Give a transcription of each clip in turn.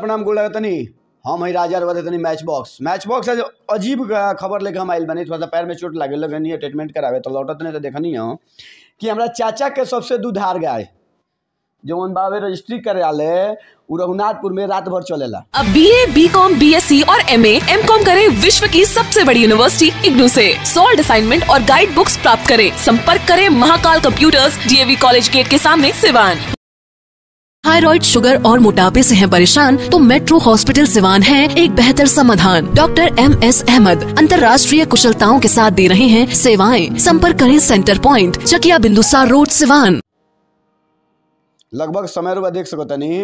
प्रणाम गोल तनी हम हई राजा रहे तनी मैच बॉक्स मैच बॉक्स आज अजीब खबर लेके हम आयल बनी थोड़ा सा पैर में चोट लगे लगनी ट्रीटमेंट करावे तो लौटत नहीं तो देखनी हो हाँ। कि हमारा चाचा के सबसे दुधार गाय जौन बाबे रजिस्ट्री कार्यालय रघुनाथपुर में रात भर चलेला अब B A B com B S C और एम ए एम कॉम करे विश्व की सबसे बड़ी यूनिवर्सिटी इग्नू से सोल्ड असाइनमेंट और गाइड बुक्स प्राप्त करें संपर्क करें Mahakal computers DAV college gate के सामने सिवान थायराइड शुगर और मोटापे से हैं परेशान तो मेट्रो हॉस्पिटल सिवान है एक बेहतर समाधान डॉक्टर एम एस अहमद अंतर्राष्ट्रीय कुशलताओं के साथ दे रहे हैं सेवाएं संपर्क करें centre point Chakia Bindusar road Siwan लगभग समय अधिक सकता नहीं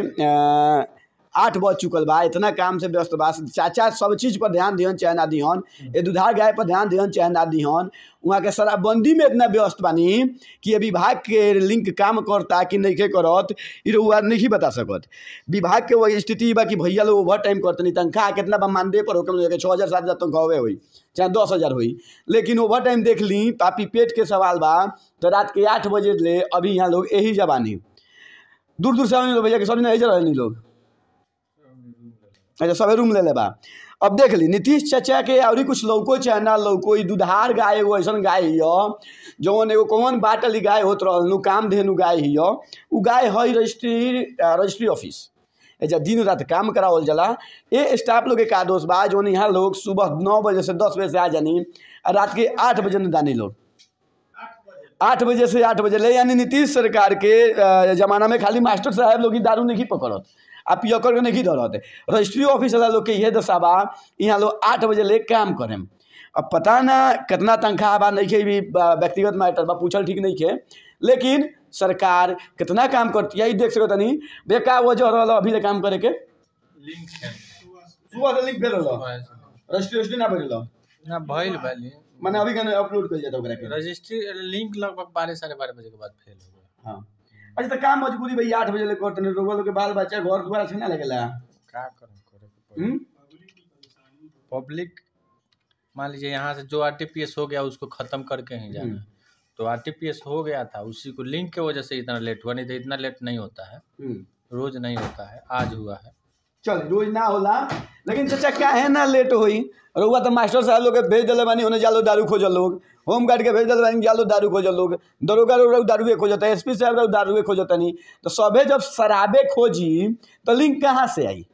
आठ बज चुकल बा इतना काम से व्यस्त बा चाचा सब चीज़ पर ध्यान दिहन चाहे ना दिहन ये दुधार गाय पर ध्यान दिहन चाहे ना दिहन वहाँ के शराबबंदी में इतना व्यस्त बानी कि ये विभाग के लिंक काम करता कि नहीं करत ये नहीं बता सकत विभाग के वही स्थिति बा कि भैया लोग ओवर टाइम नहीं तनखा कितना बा मानदेय पर होकर छः हज़ार सात हज़ार तनख्वाह हुई चाहे दस हज़ार हुई लेकिन ओवर टाइम देख ली पापी पेट के सवाल बा तो रात के आठ बजे ले अभी यहाँ लोग यही जबानी दूर दूर से भैया के सब नहीं लोग अच्छा सब रूम ले ले बा अब देख ली नीतीश चचा के और कुछ लौको चाहे ना लौको ई दुधार गाय एगो ऐसा गाय हिय जौन एगो कौन बाटली गाय होत रहल काम धेनु गाय हिय उ गाय है रजिस्ट्री रजिस्ट्री ऑफिस अच्छा दिन रात काम करावल जला ए स्टाफ लोग एक आदोश बा जौन यहाँ लोग सुबह नौ बजे से दस बजे से आ जानी रात के आठ बजे में दानी लोग आठ बजे से आठ बजे ले यानी नीतीश सरकार के जमाना में खाली मास्टर साहब लोग दारू नहीं पकड़त आ पियकर के नहीं धरत रजिस्ट्री ऑफिस वाला लोग के ये तो दशा बा यहाँ लोग आठ बजे ले काम करें अब पता ना कितना तनख्वाह बा नहीं भी व्यक्तिगत मैटर बा पूछल ठीक नहीं है लेकिन सरकार कितना काम करती है देख सको तनी भैया का वजह रहा अभी ले काम करे के सुबह से लिंक भेल रजिस्ट्री रजिस्ट्री ना भेल ना भइल बाली माने अभी कने अपलोड कर जाता ओकरा के रजिस्ट्री लिंक लगभग 12 साढ़े 12 बजे के बाद फेल हो गया हां अच्छा तो काम मजबूरी भाई आठ बजे ले करते नहीं रोगा के बाल बच्चा घर दुआर से ना लगेला तो पब्लिक हम्म? मान लीजिए यहाँ से जो एस हो गया उसको खत्म करके ही जाना हम्म। तो एस हो गया था उसी को लिंक के वजह से इतना लेट हुआ नहीं तो इतना लेट नहीं होता है हम्म। रोज नहीं होता है आज हुआ है चल रोज ना होला लेकिन चाचा काहे ना लेट होई रउआ तो मास्टर साहब लोग भेज दिले बानी होने जालो दारू खोज लोग होमगार्ड के भेज दिले बानी जालो दारू खोज लोग दरोगा लोग दारूए खोज एस पी साहब लोग दारूए नहीं तो सभी जब शराबे खोजी तो लिंक कहाँ से आई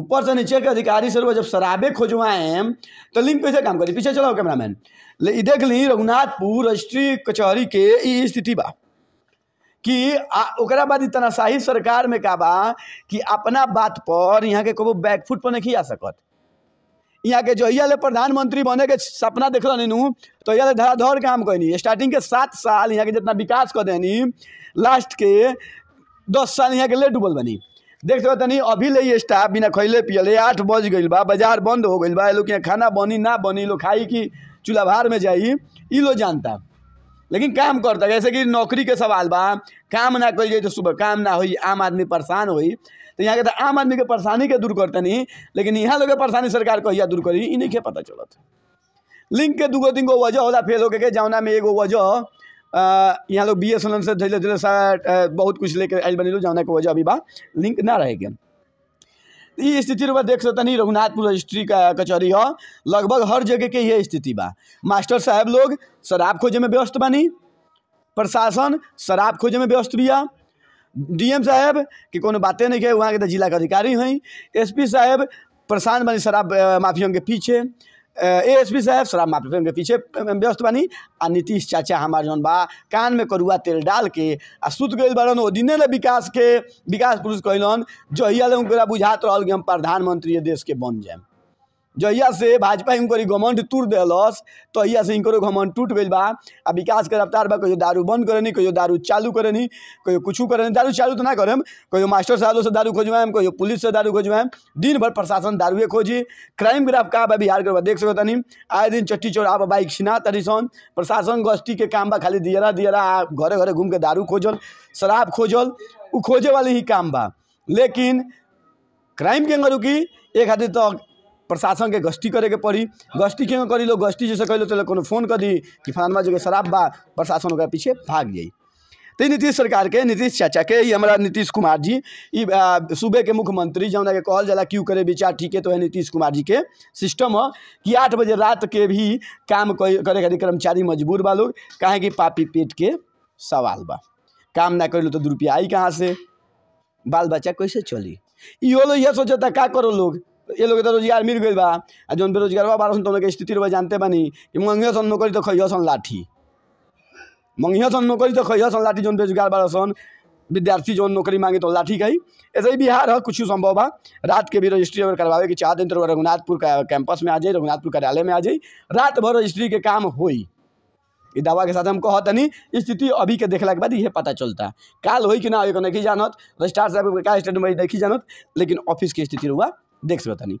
ऊपर से नीचे के अधिकारी से जब शराबे खोजवाए तो लिंक कैसे काम करी पीछे चलाओ कैमरामैन देख ली रघुनाथपुर रजिस्ट्री कचहरी के स्थिति बा कि बाद इतना शाही सरकार में का बा कि अपना बात पर यहाँ के कबो बैकफुट पर नहीं आ सकत यहाँ के जहिया ले प्रधानमंत्री बने के सपना देख रहे नू तो यहाँ काम कैनी स्टार्टिंग के सात साल यहाँ के जितना विकास कर देनी लास्ट के दस साल यहाँ के लेट डूबल बनी देख सको तनी अभी ले स्टाफ बिना खैले पियले आठ बज गई बा बाजार बंद हो गई बा लोग यहाँ खाना बनी ना बनी लोग खाई कि चूल्हा भार में जाई ये लोग जानता लेकिन काम करता जैसे कि नौकरी के सवाल बा काम ना कर तो सुबह काम ना हो आम आदमी परेशान हो तो यहाँ के आम आदमी के परेशानी के दूर करते नहीं लेकिन यहाँ लोग परेशानी सरकार कहिया दूर करी इन्हीं के पता चलत लिंक के दूगो तीन गो वजह होता फेल होके जौना में एगो वजह यहाँ लोग बी एस एन एल से धीरे धीरे बहुत कुछ लेके आयल बनेलो लोग जौना के वजह अभी बा लिंक ना रहेगी स्थिति रुआ देख सकतनी रघुनाथपुर रजिस्ट्री का कचहरी ह लगभग हर जगह के ये स्थिति बा मास्टर साहब लोग शराब खोजे में व्यस्त बानी प्रशासन शराब खोजे में व्यस्त डी डीएम साहब के कोनो बातें नहीं है वहाँ के जिला के अधिकारी हैं एसपी साहब परेशान बनी शराब माफियों के पीछे ए एस पी साहब शराब माफी के पीछे व्यस्त बनी आ नीतीश चाचा हमार जौन बा कान में करुआ तेल डाल के आ सुत गए बड़न वो दिने न विकास के विकास पुरुष कैलन जहिया ले बुझात रहा कि हम प्रधानमंत्री देश के बन जाए जहिया से भाजपा इनको घमंड तूर दिलस तहिया तो से इनको घमंड टूट गई बा आ विकास के रफ्तार बा कहो दारू बंद करे नहीं कहो दारू चालू करे नहीं कहो कुछ करे नहीं दारू चालू तो ना करेम कहो मास्टर साहब से दारू खोजवाएम कहो पुलिस से दारू खोजवाएम दिन भर प्रशासन दारूए खोजी क्राइम ग्राफ का बा बिहार के देख सको तनी आए दिन चट्टी चौरा पर बाइक छिना तरी सन प्रशासन गश्ती के काम बा खाली दियरा दियरा घरे घरे घूम के दारू खोजल शराब खोजल उ खोजे वाले ही काम बा लेकिन क्राइम के अंगर की एक हाथी तक तो प्रशासन के गश्ती करे के पड़ी गश्ती क्यों करी लोग गश्ती जैसे कह लो तो को फोन कर दी कि फलानमा जगह शराब बा प्रशासन के पीछे भाग जाए तो नीतीश सरकार के नीतीश चाचा के हमारा नीतीश कुमार जी सूबे के मुख्यमंत्री जो के कहल जला क्यों करे विचार ठीक है तो है नीतीश कुमार जी के सिस्टम है कि आठ बजे रात के भी काम करे खाली कर्मचारी मजबूर बा लोग कहे कि पापी पेट के सवाल बा काम ना कर लो तो दुरुपया आई कहाँ से बाल बच्चा कैसे चली ये लोग यह सोचता का करो लोग ये लोग तो रोजगार मिल गई बा आ जौन बेरोजगार बारह सन के स्थिति रह जानते बानी कि मंगियो सन नौकरी तो खइयो सन लाठी मंगियो सन नौकरी तो खइयो सन लाठी जो बेरोजगार बारह सन विद्यार्थी जौन नौकरी मांगे तो लाठी कही ऐसे ही बिहार है कुछ संभव बा रात के भी रजिस्ट्री अगर करवाए कि दिन तो रघुनाथपुर कैंपस में आ जाए रघुनाथपुर कार्यालय में आ जाए रात भर रजिस्ट्री के काम हो ये दावा के साथ हम कह नहीं स्थिति अभी के देखला के बाद ये पता चलता काल हो कि ना हो नहीं जानत रजिस्ट्रार साहब का स्टेटमेंट देखी जानत लेकिन ऑफिस की स्थिति हुआ देख सकते नहीं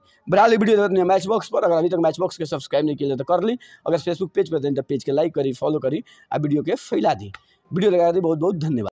ली वीडियो देखते मैच बॉक्स पर अगर अभी तक मैच बॉक्स के सब्सक्राइब नहीं किया तो कर ली अगर फेसबुक पेज पर तो पेज के लाइक करी फॉलो करी आ वीडियो के फैला दी वीडियो लगा दी बहुत बहुत धन्यवाद